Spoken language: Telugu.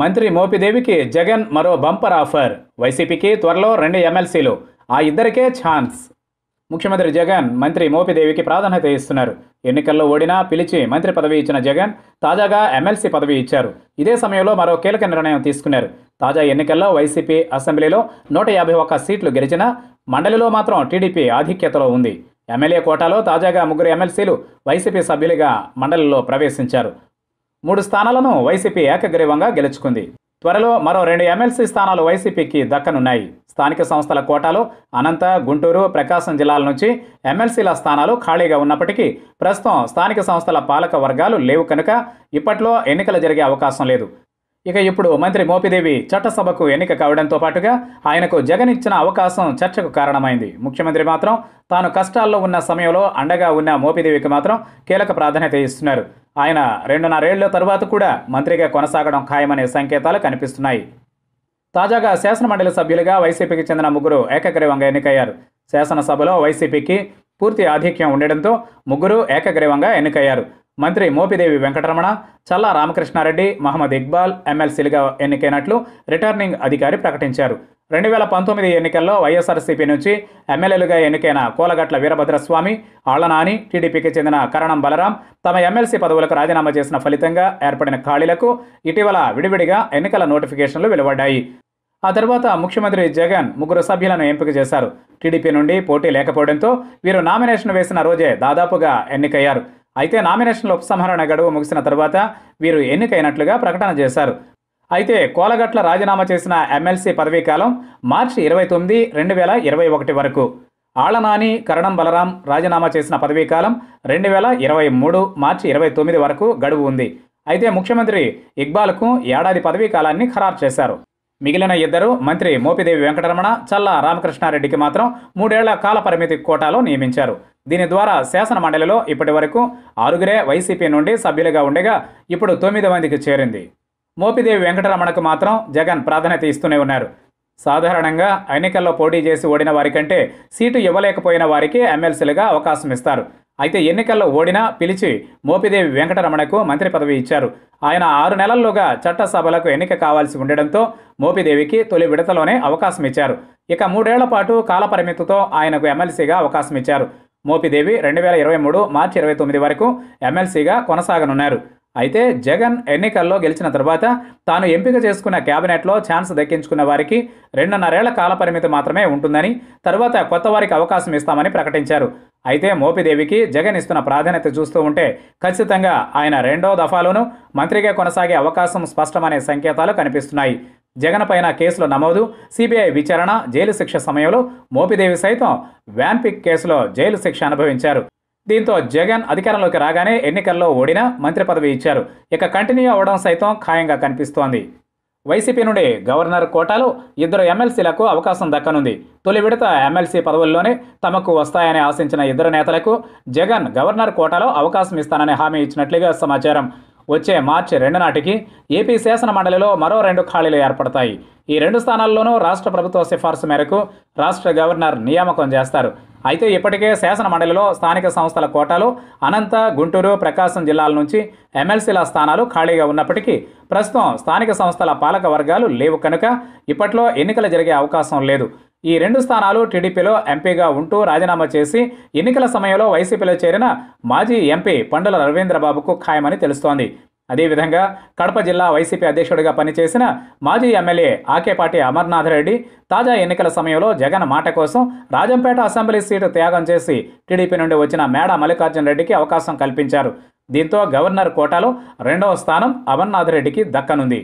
మంత్రి మోపిదేవికి జగన్ మరో బంపర్ ఆఫర్ వైసీపీకి త్వరలో రెండు ఎమ్మెల్సీలు ఆ ఇద్దరికే ఛాన్స్ ముఖ్యమంత్రి జగన్ మంత్రి మోపిదేవికి ప్రాధాన్యత ఇస్తున్నారు ఎన్నికల్లో ఓడినా పిలిచి మంత్రి పదవి ఇచ్చిన జగన్ తాజాగా ఎమ్మెల్సీ పదవి ఇచ్చారు ఇదే సమయంలో మరో కీలక నిర్ణయం తీసుకున్నారు తాజా ఎన్నికల్లో వైసీపీ అసెంబ్లీలో నూట యాభై ఒక్క సీట్లు గెలిచిన మండలిలో మాత్రం టీడీపీ ఆధిక్యతలో ఉంది ఎమ్మెల్యే కోటాలో తాజాగా ముగ్గురు ఎమ్మెల్సీలు వైసీపీ సభ్యులుగా మండలిలో ప్రవేశించారు మూడు స్థానాలను వైసీపీ ఏకగ్రీవంగా గెలుచుకుంది త్వరలో మరో రెండు ఎమ్మెల్సీ స్థానాలు వైసీపీకి దక్కనున్నాయి స్థానిక సంస్థల కోటాలో అనంత గుంటూరు ప్రకాశం జిల్లాల నుంచి ఎమ్మెల్సీల స్థానాలు ఖాళీగా ఉన్నప్పటికీ ప్రస్తుతం స్థానిక సంస్థల పాలక వర్గాలు లేవు కనుక ఇప్పట్లో ఎన్నికలు జరిగే అవకాశం లేదు ఇక ఇప్పుడు మంత్రి మోపిదేవి చట్టసభకు ఎన్నిక కావడంతో పాటుగా ఆయనకు జగన్ ఇచ్చిన అవకాశం చర్చకు కారణమైంది ముఖ్యమంత్రి మాత్రం తాను కష్టాల్లో ఉన్న సమయంలో అండగా ఉన్న మోపిదేవికి మాత్రం కీలక ప్రాధాన్యత ఇస్తున్నారు ఆయన రెండున్నరేళ్ల తరువాత కూడా మంత్రిగా కొనసాగడం ఖాయమనే సంకేతాలు కనిపిస్తున్నాయి తాజాగా శాసనమండలి సభ్యులుగా వైసీపీకి చెందిన ముగ్గురు ఏకగ్రీవంగా ఎన్నికయ్యారు శాసనసభలో వైసీపీకి పూర్తి ఆధిక్యం ఉండడంతో ముగ్గురు ఏకగ్రీవంగా ఎన్నికయ్యారు మంత్రి మోపిదేవి వెంకటరమణ చల్లా రామకృష్ణారెడ్డి మహమ్మద్ ఇక్బాల్ ఎమ్మెల్సీలుగా ఎన్నికైనట్లు రిటర్నింగ్ అధికారి ప్రకటించారు రెండు వేల పంతొమ్మిది ఎన్నికల్లో వైఎస్ఆర్సీపీ నుంచి ఎమ్మెల్యేలుగా ఎన్నికైన కోలగట్ల వీరభద్రస్వామి ఆళ్లనాని టీడీపీకి చెందిన కరణం బలరాం తమ ఎమ్మెల్సీ పదవులకు రాజీనామా చేసిన ఫలితంగా ఏర్పడిన ఖాళీలకు ఇటీవల విడివిడిగా ఎన్నికల నోటిఫికేషన్లు వెలువడ్డాయి ఆ తర్వాత ముఖ్యమంత్రి జగన్ ముగ్గురు సభ్యులను ఎంపిక చేశారు టీడీపీ నుండి పోటీ లేకపోవడంతో వీరు నామినేషన్ వేసిన రోజే దాదాపుగా ఎన్నికయ్యారు అయితే నామినేషన్ల ఉపసంహరణ గడువు ముగిసిన తర్వాత వీరు ఎన్నికైనట్లుగా ప్రకటన చేశారు అయితే కోలగట్ల రాజీనామా చేసిన ఎమ్మెల్సీ పదవీ కాలం మార్చి ఇరవై తొమ్మిది రెండు వేల ఇరవై ఒకటి వరకు ఆళనాని కరణం బలరాం రాజీనామా చేసిన పదవీ కాలం రెండు వేల ఇరవై మూడు మార్చి ఇరవై తొమ్మిది వరకు గడువు ఉంది అయితే ముఖ్యమంత్రి ఇక్బాల్కు ఏడాది పదవీ కాలాన్ని ఖరారు చేశారు మిగిలిన ఇద్దరు మంత్రి మోపిదేవి వెంకటరమణ చల్లా రామకృష్ణారెడ్డికి మాత్రం మూడేళ్ల కాల పరిమితి కోటాలో నియమించారు దీని ద్వారా శాసన మండలిలో ఇప్పటి వరకు ఆరుగురే వైసీపీ నుండి సభ్యులుగా ఉండగా ఇప్పుడు తొమ్మిది మందికి చేరింది మోపిదేవి వెంకటరమణకు మాత్రం జగన్ ప్రాధాన్యత ఇస్తూనే ఉన్నారు సాధారణంగా ఎన్నికల్లో పోటీ చేసి ఓడిన వారికంటే సీటు ఇవ్వలేకపోయిన వారికి ఎమ్మెల్సీలుగా అవకాశం ఇస్తారు అయితే ఎన్నికల్లో ఓడినా పిలిచి మోపిదేవి వెంకటరమణకు మంత్రి పదవి ఇచ్చారు ఆయన ఆరు నెలల్లోగా చట్టసభలకు ఎన్నిక కావాల్సి ఉండడంతో మోపిదేవికి తొలి విడతలోనే అవకాశం ఇచ్చారు ఇక మూడేళ్ల పాటు కాలపరిమితితో ఆయనకు ఎమ్మెల్సీగా అవకాశం ఇచ్చారు మోపిదేవి రెండు వేల ఇరవై మూడు మార్చి ఇరవై తొమ్మిది వరకు ఎమ్మెల్సీగా కొనసాగనున్నారు అయితే జగన్ ఎన్నికల్లో గెలిచిన తర్వాత తాను ఎంపిక చేసుకున్న కేబినెట్లో ఛాన్స్ దక్కించుకున్న వారికి రెండున్నరేళ్ల కాలపరిమితి మాత్రమే ఉంటుందని తర్వాత కొత్త వారికి అవకాశం ఇస్తామని ప్రకటించారు అయితే మోపిదేవికి జగన్ ఇస్తున్న ప్రాధాన్యత చూస్తూ ఉంటే ఖచ్చితంగా ఆయన రెండో దఫాలోనూ మంత్రిగా కొనసాగే అవకాశం స్పష్టమనే సంకేతాలు కనిపిస్తున్నాయి జగన్ పైన కేసులు నమోదు సిబిఐ విచారణ జైలు శిక్ష సమయంలో మోపిదేవి సైతం వ్యాన్పిక్ కేసులో జైలు శిక్ష అనుభవించారు దీంతో జగన్ అధికారంలోకి రాగానే ఎన్నికల్లో ఓడినా మంత్రి పదవి ఇచ్చారు ఇక కంటిన్యూ అవ్వడం సైతం ఖాయంగా కనిపిస్తోంది వైసీపీ నుండి గవర్నర్ కోటాలో ఇద్దరు ఎమ్మెల్సీలకు అవకాశం దక్కనుంది తొలి విడత ఎమ్మెల్సీ పదవుల్లోనే తమకు వస్తాయని ఆశించిన ఇద్దరు నేతలకు జగన్ గవర్నర్ కోటాలో అవకాశం ఇస్తానని హామీ ఇచ్చినట్లుగా సమాచారం వచ్చే మార్చి రెండు నాటికి ఏపీ శాసన మండలిలో మరో రెండు ఖాళీలు ఏర్పడతాయి ఈ రెండు స్థానాల్లోనూ రాష్ట్ర ప్రభుత్వ సిఫార్సు మేరకు రాష్ట్ర గవర్నర్ నియామకం చేస్తారు అయితే ఇప్పటికే శాసన మండలిలో స్థానిక సంస్థల కోటాలు అనంత గుంటూరు ప్రకాశం జిల్లాల నుంచి ఎమ్మెల్సీల స్థానాలు ఖాళీగా ఉన్నప్పటికీ ప్రస్తుతం స్థానిక సంస్థల పాలక వర్గాలు లేవు కనుక ఇప్పట్లో ఎన్నికలు జరిగే అవకాశం లేదు ఈ రెండు స్థానాలు టీడీపీలో ఎంపీగా ఉంటూ రాజీనామా చేసి ఎన్నికల సమయంలో వైసీపీలో చేరిన మాజీ ఎంపీ పండుల రవీంద్రబాబుకు ఖాయమని తెలుస్తోంది అదేవిధంగా కడప జిల్లా వైసీపీ అధ్యక్షుడిగా పనిచేసిన మాజీ ఎమ్మెల్యే ఆకేపాటి అమర్నాథ్ రెడ్డి తాజా ఎన్నికల సమయంలో జగన్ మాట కోసం రాజంపేట అసెంబ్లీ సీటు త్యాగం చేసి టీడీపీ నుండి వచ్చిన మేడ మల్లికార్జున రెడ్డికి అవకాశం కల్పించారు దీంతో గవర్నర్ కోటాలో రెండవ స్థానం అమర్నాథ్ రెడ్డికి దక్కనుంది